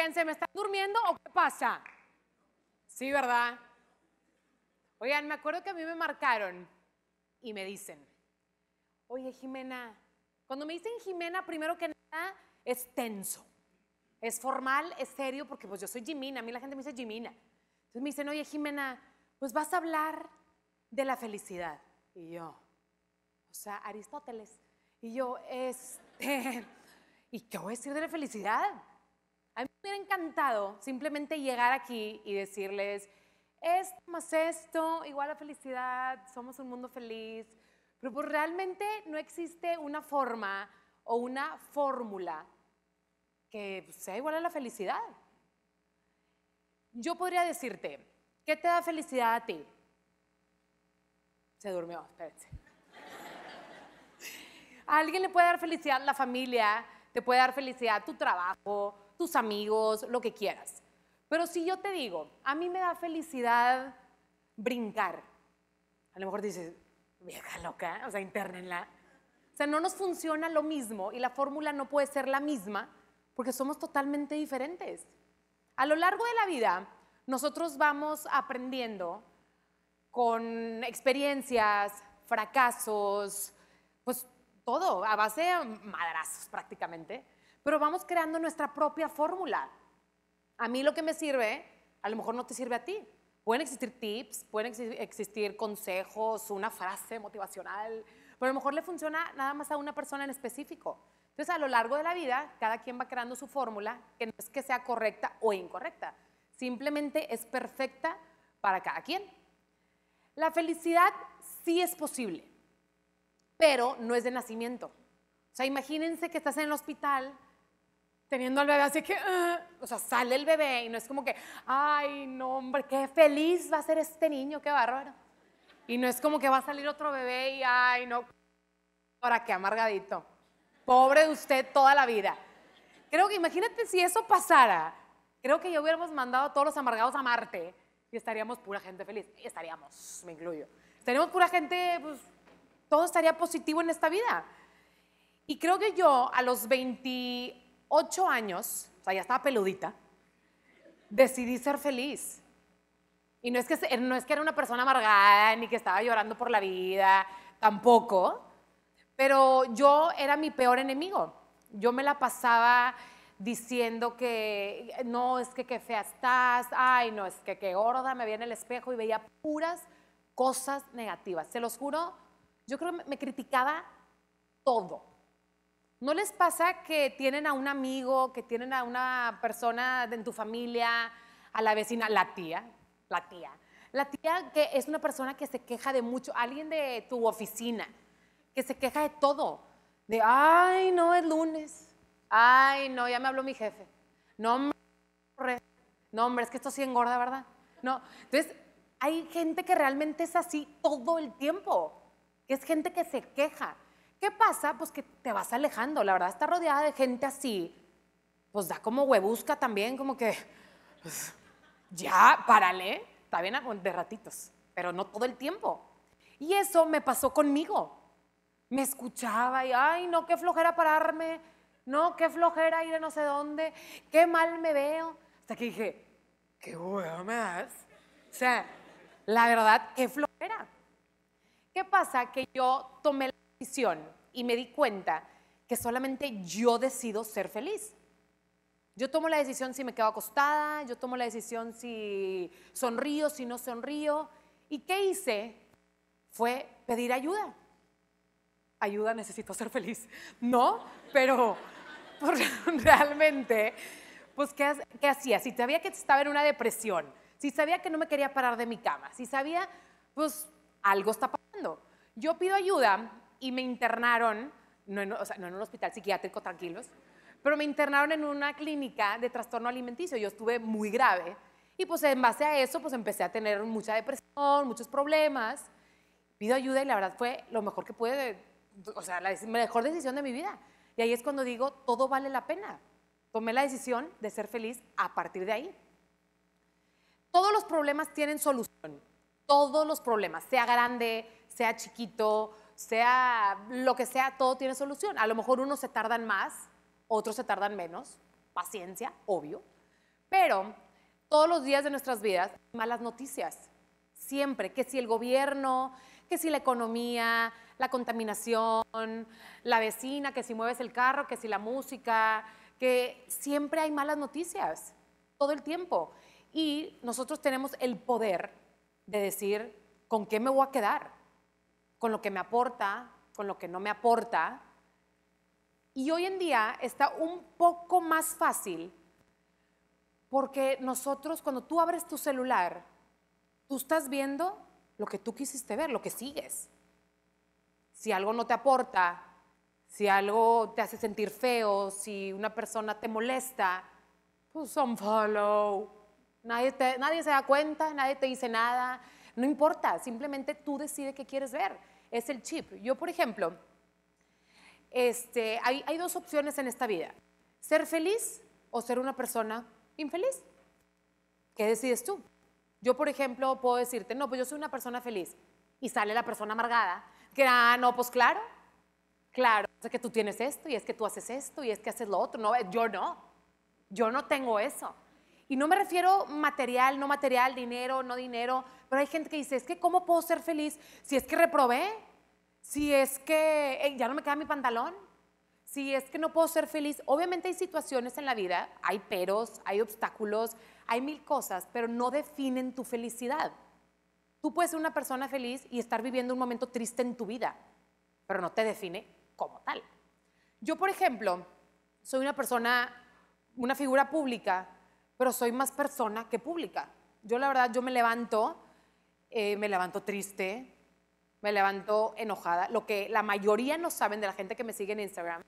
Oigan, me están durmiendo o qué pasa? Sí, ¿verdad? Oigan, me acuerdo que a mí me marcaron y me dicen, oye Jimena, cuando me dicen Jimena, primero que nada, es tenso, es formal, es serio, porque pues yo soy Jimena, a mí la gente me dice Jimena. Entonces me dicen, oye Jimena, pues vas a hablar de la felicidad. Y yo, o sea, Aristóteles. Y yo, este, ¿y qué voy a decir de la felicidad? encantado simplemente llegar aquí y decirles, es más esto, igual a felicidad, somos un mundo feliz, pero pues realmente no existe una forma o una fórmula que pues, sea igual a la felicidad. Yo podría decirte, ¿qué te da felicidad a ti? Se durmió, espérense. A alguien le puede dar felicidad la familia, te puede dar felicidad tu trabajo, tus amigos, lo que quieras. Pero si yo te digo, a mí me da felicidad brincar, a lo mejor dices, vieja loca, o sea, la O sea, no nos funciona lo mismo y la fórmula no puede ser la misma porque somos totalmente diferentes. A lo largo de la vida, nosotros vamos aprendiendo con experiencias, fracasos, pues todo, a base de madrazos prácticamente pero vamos creando nuestra propia fórmula. A mí lo que me sirve, a lo mejor no te sirve a ti. Pueden existir tips, pueden existir consejos, una frase motivacional, pero a lo mejor le funciona nada más a una persona en específico. Entonces, a lo largo de la vida, cada quien va creando su fórmula, que no es que sea correcta o incorrecta, simplemente es perfecta para cada quien. La felicidad sí es posible, pero no es de nacimiento. O sea, imagínense que estás en el hospital teniendo al bebé, así que, uh, o sea, sale el bebé y no es como que, ay, no, hombre, qué feliz va a ser este niño, qué bárbaro. Y no es como que va a salir otro bebé y, ay, no, ahora qué amargadito. Pobre de usted toda la vida. Creo que imagínate si eso pasara, creo que ya hubiéramos mandado a todos los amargados a Marte y estaríamos pura gente feliz. Y estaríamos, me incluyo. Estaríamos pura gente, pues, todo estaría positivo en esta vida. Y creo que yo a los 20, ocho años, o sea, ya estaba peludita, decidí ser feliz. Y no es, que, no es que era una persona amargada, ni que estaba llorando por la vida, tampoco, pero yo era mi peor enemigo. Yo me la pasaba diciendo que, no, es que qué fea estás, ay, no, es que qué gorda, me veía en el espejo y veía puras cosas negativas. Se los juro, yo creo que me criticaba todo. ¿No les pasa que tienen a un amigo, que tienen a una persona en tu familia, a la vecina, la tía, la tía, la tía que es una persona que se queja de mucho, alguien de tu oficina, que se queja de todo, de, ay, no, es lunes, ay, no, ya me habló mi jefe, no, hombre, es que esto sí engorda, ¿verdad? No, entonces, hay gente que realmente es así todo el tiempo, es gente que se queja. ¿Qué pasa? Pues que te vas alejando. La verdad, está rodeada de gente así. Pues da como huebusca también, como que. Pues, ya, párale. Está bien ah, de ratitos, pero no todo el tiempo. Y eso me pasó conmigo. Me escuchaba y, ay, no, qué flojera pararme. No, qué flojera ir a no sé dónde. Qué mal me veo. Hasta que dije, qué hueva me das. O sea, la verdad, qué flojera. ¿Qué pasa? Que yo tomé la y me di cuenta que solamente yo decido ser feliz. Yo tomo la decisión si me quedo acostada, yo tomo la decisión si sonrío, si no sonrío. ¿Y qué hice? Fue pedir ayuda. Ayuda, necesito ser feliz. No, pero pues, realmente, pues ¿qué, ¿qué hacía? Si sabía que estaba en una depresión, si sabía que no me quería parar de mi cama, si sabía, pues algo está pasando. Yo pido ayuda y me internaron, no en, o sea, no en un hospital psiquiátrico, tranquilos, pero me internaron en una clínica de trastorno alimenticio. Yo estuve muy grave y pues en base a eso pues empecé a tener mucha depresión, muchos problemas. Pido ayuda y la verdad fue lo mejor que pude, o sea, la mejor decisión de mi vida. Y ahí es cuando digo, todo vale la pena. Tomé la decisión de ser feliz a partir de ahí. Todos los problemas tienen solución. Todos los problemas, sea grande, sea chiquito, sea lo que sea, todo tiene solución. A lo mejor unos se tardan más, otros se tardan menos, paciencia, obvio, pero todos los días de nuestras vidas, malas noticias, siempre, que si el gobierno, que si la economía, la contaminación, la vecina, que si mueves el carro, que si la música, que siempre hay malas noticias, todo el tiempo. Y nosotros tenemos el poder de decir, ¿con qué me voy a quedar? con lo que me aporta, con lo que no me aporta. Y hoy en día está un poco más fácil porque nosotros, cuando tú abres tu celular, tú estás viendo lo que tú quisiste ver, lo que sigues. Si algo no te aporta, si algo te hace sentir feo, si una persona te molesta, pues unfollow. Nadie, nadie se da cuenta, nadie te dice nada, no importa, simplemente tú decides qué quieres ver. Es el chip. Yo, por ejemplo, este, hay, dos opciones en esta vida. Ser feliz o ser una persona infeliz. ¿Qué decides tú? Yo, por ejemplo, puedo decirte, no, pues yo soy una persona feliz. Y sale la persona amargada, que, ah, no, pues claro, claro, sea, que tú tienes esto y es que tú haces esto y es que haces lo otro. No, yo no, yo no tengo eso. Y no me refiero material, no material, dinero, no dinero, pero hay gente que dice, es que ¿cómo puedo ser feliz si es que reprobé? Si es que eh, ya no me queda mi pantalón, si es que no puedo ser feliz. Obviamente hay situaciones en la vida, hay peros, hay obstáculos, hay mil cosas, pero no definen tu felicidad. Tú puedes ser una persona feliz y estar viviendo un momento triste en tu vida, pero no te define como tal. Yo, por ejemplo, soy una persona, una figura pública pero soy más persona que pública. Yo la verdad, yo me levanto, eh, me levanto triste, me levanto enojada, lo que la mayoría no saben de la gente que me sigue en Instagram.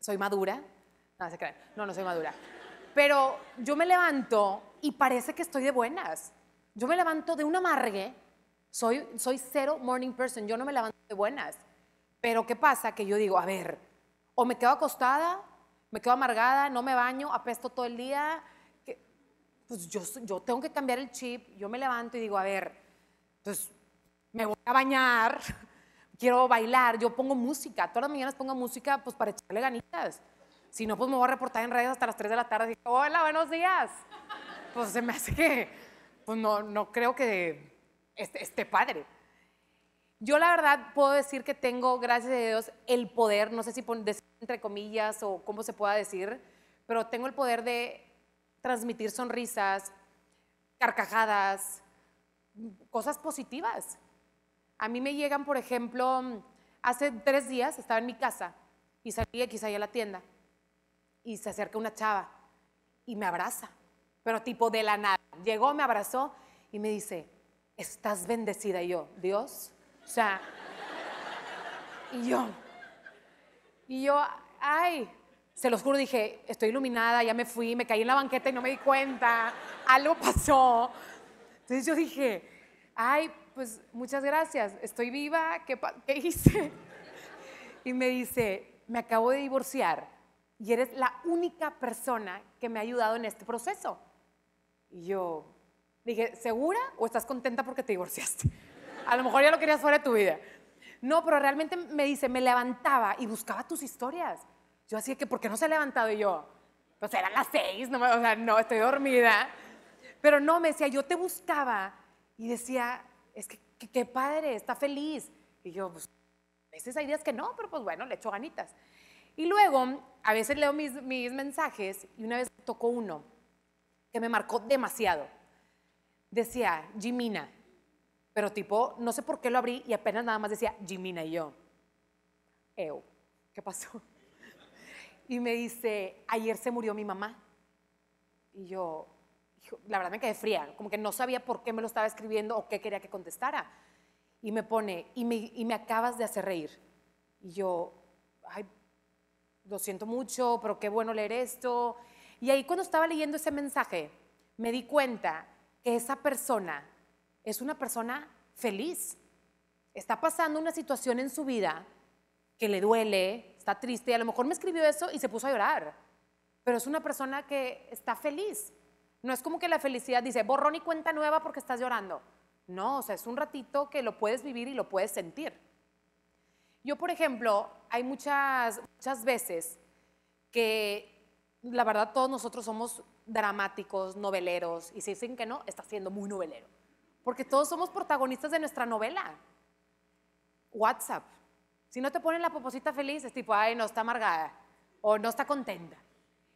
Soy madura, no se creen, no, no soy madura. Pero yo me levanto y parece que estoy de buenas. Yo me levanto de un amargue, soy, soy cero morning person, yo no me levanto de buenas. Pero ¿qué pasa? Que yo digo, a ver, o me quedo acostada me quedo amargada, no me baño, apesto todo el día. pues yo, yo tengo que cambiar el chip, yo me levanto y digo, a ver, pues me voy a bañar, quiero bailar, yo pongo música, todas las mañanas pongo música pues para echarle ganitas. Si no, pues me voy a reportar en redes hasta las 3 de la tarde y digo, hola, buenos días. Pues se me hace que, pues no, no creo que esté padre. Yo la verdad puedo decir que tengo, gracias a Dios, el poder, no sé si decir entre comillas o cómo se pueda decir, pero tengo el poder de transmitir sonrisas, carcajadas, cosas positivas. A mí me llegan, por ejemplo, hace tres días estaba en mi casa y salí quizá a la tienda y se acerca una chava y me abraza, pero tipo de la nada. Llegó, me abrazó y me dice, estás bendecida. Y yo, Dios, o sea, y yo, y yo, ay, se los juro, dije, estoy iluminada, ya me fui, me caí en la banqueta y no me di cuenta, algo pasó. Entonces yo dije, ay, pues muchas gracias, estoy viva, ¿qué, hice? Y me dice, me acabo de divorciar y eres la única persona que me ha ayudado en este proceso. Y yo dije, ¿segura o estás contenta porque te divorciaste? A lo mejor ya lo querías fuera de tu vida. No, pero realmente me dice, me levantaba y buscaba tus historias. Yo así que, ¿por qué no se ha levantado? Y yo, pues eran las seis, no, o sea, no, estoy dormida. Pero no, me decía, yo te buscaba y decía, es que qué padre, está feliz. Y yo, pues, a veces hay días que no, pero pues bueno, le echo ganitas. Y luego, a veces leo mis, mis mensajes y una vez tocó uno que me marcó demasiado. Decía, Jimina, pero tipo, no sé por qué lo abrí y apenas nada más decía Jimina y yo. Ew, ¿qué pasó? Y me dice, ayer se murió mi mamá. Y yo, la verdad me quedé fría, como que no sabía por qué me lo estaba escribiendo o qué quería que contestara. Y me pone, y me, acabas de hacer reír. Y yo, ay, lo siento mucho, pero qué bueno leer esto. Y ahí cuando estaba leyendo ese mensaje, me di cuenta que esa persona es una persona feliz. Está pasando una situación en su vida que le duele, está triste, a lo mejor me escribió eso y se puso a llorar, pero es una persona que está feliz. No es como que la felicidad dice borrón y cuenta nueva porque estás llorando. No, o sea, es un ratito que lo puedes vivir y lo puedes sentir. Yo, por ejemplo, hay muchas, muchas veces que la verdad todos nosotros somos dramáticos, noveleros, y si dicen que no, está siendo muy novelero. Porque todos somos protagonistas de nuestra novela. WhatsApp. Si no te ponen la poposita feliz, es tipo, ay, no está amargada o no está contenta.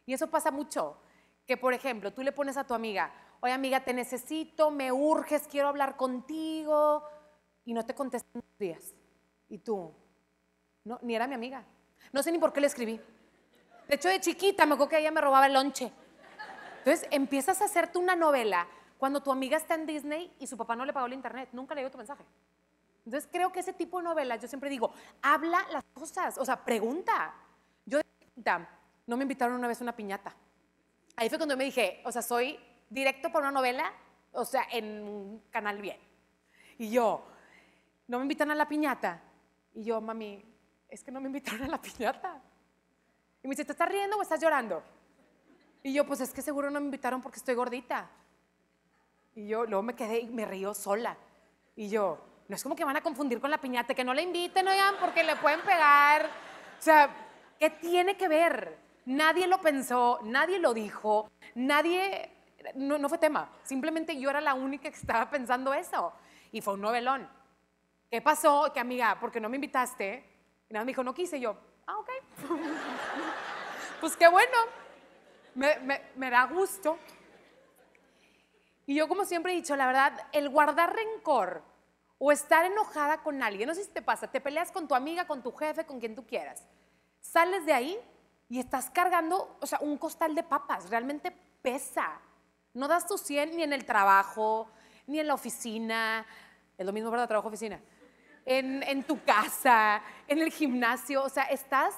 Y eso pasa mucho. Que, por ejemplo, tú le pones a tu amiga, oye, amiga, te necesito, me urges, quiero hablar contigo, y no te contestan días. Y tú, no, ni era mi amiga. No sé ni por qué le escribí. De hecho, de chiquita me acuerdo que ella me robaba el lonche. Entonces empiezas a hacerte una novela cuando tu amiga está en Disney y su papá no le pagó el internet, nunca le dio tu mensaje. Entonces creo que ese tipo de novelas, yo siempre digo, habla las cosas, o sea, pregunta. Yo no me invitaron una vez a una piñata. Ahí fue cuando me dije, o sea, soy directo por una novela, o sea, en un canal bien. Y yo, no me invitan a la piñata. Y yo, mami, es que no me invitaron a la piñata. Y me dice, ¿te estás riendo o estás llorando? Y yo, pues es que seguro no me invitaron porque estoy gordita. Y yo luego me quedé y me río sola. Y yo, no es como que van a confundir con la piñata, que no la inviten, oigan, porque le pueden pegar. O sea, ¿qué tiene que ver? Nadie lo pensó, nadie lo dijo, nadie, no, fue tema. Simplemente yo era la única que estaba pensando eso. Y fue un novelón. ¿Qué pasó? Que amiga, porque no me invitaste. Y nada, me dijo, no quise. yo, ah, ok. pues qué bueno. Me, me da gusto. Y yo como siempre he dicho, la verdad, el guardar rencor o estar enojada con alguien, no sé si te pasa, te peleas con tu amiga, con tu jefe, con quien tú quieras, sales de ahí y estás cargando, o sea, un costal de papas, realmente pesa. No das tu 100 ni en el trabajo, ni en la oficina, es lo mismo, ¿verdad? Trabajo, oficina. En, en tu casa, en el gimnasio, o sea, estás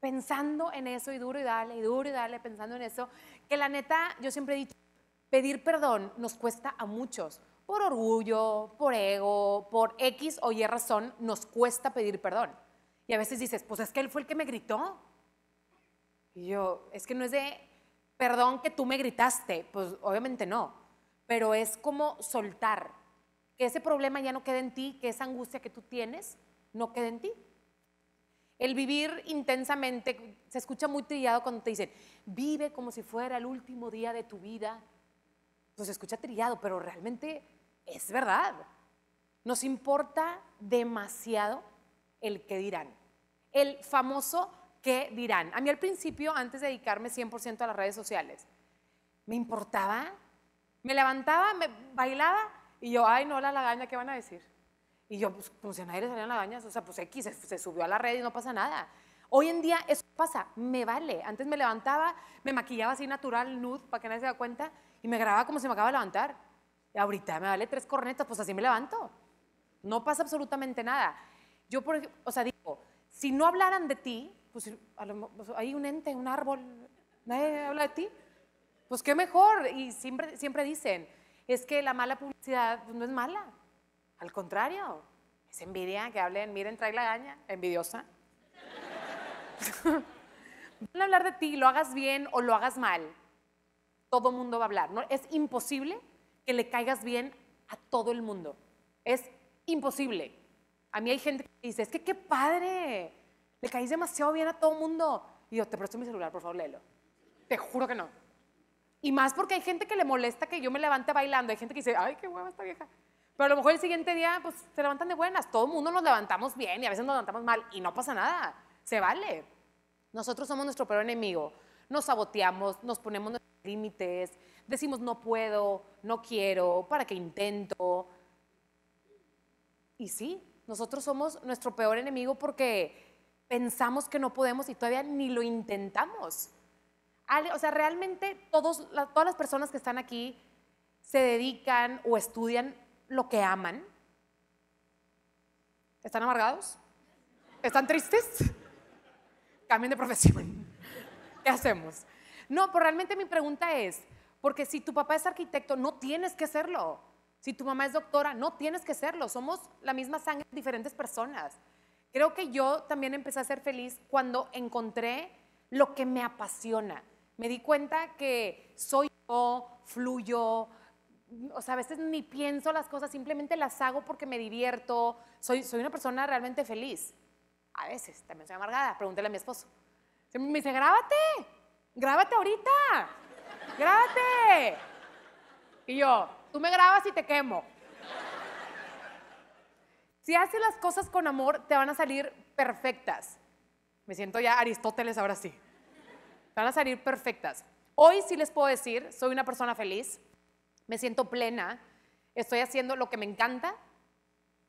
pensando en eso y duro y dale, y duro y dale, pensando en eso, que la neta, yo siempre he dicho, Pedir perdón nos cuesta a muchos. Por orgullo, por ego, por X o Y razón, nos cuesta pedir perdón. Y a veces dices, pues es que él fue el que me gritó. Y yo, es que no es de perdón que tú me gritaste. Pues obviamente no. Pero es como soltar. Que ese problema ya no quede en ti, que esa angustia que tú tienes no quede en ti. El vivir intensamente, se escucha muy trillado cuando te dicen, vive como si fuera el último día de tu vida nos pues, escucha trillado, pero realmente es verdad. Nos importa demasiado el qué dirán. El famoso qué dirán. A mí al principio, antes de dedicarme 100% a las redes sociales, me importaba, me levantaba, me bailaba y yo, ay, no, la lagaña, ¿qué van a decir? Y yo, pues, pues si a nadie o sea, pues X se subió a la red y no pasa nada. Hoy en día eso pasa, me vale. Antes me levantaba, me maquillaba así natural, nude, para que nadie se da cuenta, y me grababa como si me acaba de levantar. Y ahorita me vale tres cornetas, pues así me levanto. No pasa absolutamente nada. Yo, por, o sea, digo, si no hablaran de ti, pues, pues hay un ente, un árbol, nadie habla de ti, pues qué mejor. Y siempre, siempre dicen, es que la mala publicidad pues, no es mala, al contrario, es envidia que hablen, miren, trae la gaña, envidiosa. Van a hablar de ti, lo hagas bien o lo hagas mal. Todo el mundo va a hablar. ¿no? Es imposible que le caigas bien a todo el mundo. Es imposible. A mí hay gente que dice, es que qué padre, le caís demasiado bien a todo el mundo. Y yo, te presto mi celular, por favor, léelo. Te juro que no. Y más porque hay gente que le molesta que yo me levante bailando. Hay gente que dice, ay, qué hueva esta vieja. Pero a lo mejor el siguiente día, pues, se levantan de buenas. Todo el mundo nos levantamos bien y a veces nos levantamos mal y no pasa nada se vale. Nosotros somos nuestro peor enemigo. Nos saboteamos, nos ponemos nuestros límites, decimos no puedo, no quiero, para qué intento. Y sí, nosotros somos nuestro peor enemigo porque pensamos que no podemos y todavía ni lo intentamos. O sea, realmente todos, todas las personas que están aquí se dedican o estudian lo que aman. ¿Están amargados? ¿Están tristes? cambien de profesión. ¿Qué hacemos? No, pero realmente mi pregunta es, porque si tu papá es arquitecto, no tienes que serlo. Si tu mamá es doctora, no tienes que serlo. Somos la misma sangre, diferentes personas. Creo que yo también empecé a ser feliz cuando encontré lo que me apasiona. Me di cuenta que soy yo, fluyo, o sea, a veces ni pienso las cosas, simplemente las hago porque me divierto. Soy, soy una persona realmente feliz. A veces, también soy amargada. Pregúntele a mi esposo. Me dice, grábate, grábate ahorita, grábate. Y yo, tú me grabas y te quemo. Si haces las cosas con amor, te van a salir perfectas. Me siento ya Aristóteles ahora sí. Te van a salir perfectas. Hoy sí les puedo decir, soy una persona feliz, me siento plena, estoy haciendo lo que me encanta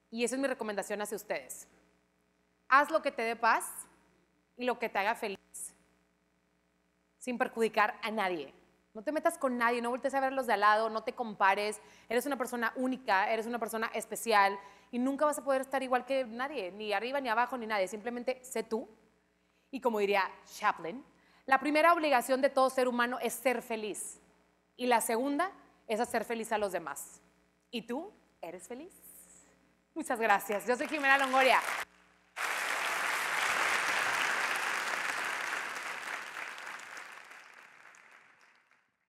y esa es mi recomendación hacia ustedes haz lo que te dé paz y lo que te haga feliz, sin perjudicar a nadie. No te metas con nadie, no voltees a verlos de al lado, no te compares. Eres una persona única, eres una persona especial y nunca vas a poder estar igual que nadie, ni arriba, ni abajo, ni nadie. Simplemente sé tú. Y como diría Chaplin, la primera obligación de todo ser humano es ser feliz. Y la segunda es hacer feliz a los demás. ¿Y tú eres feliz? Muchas gracias. Yo soy Jimena Longoria.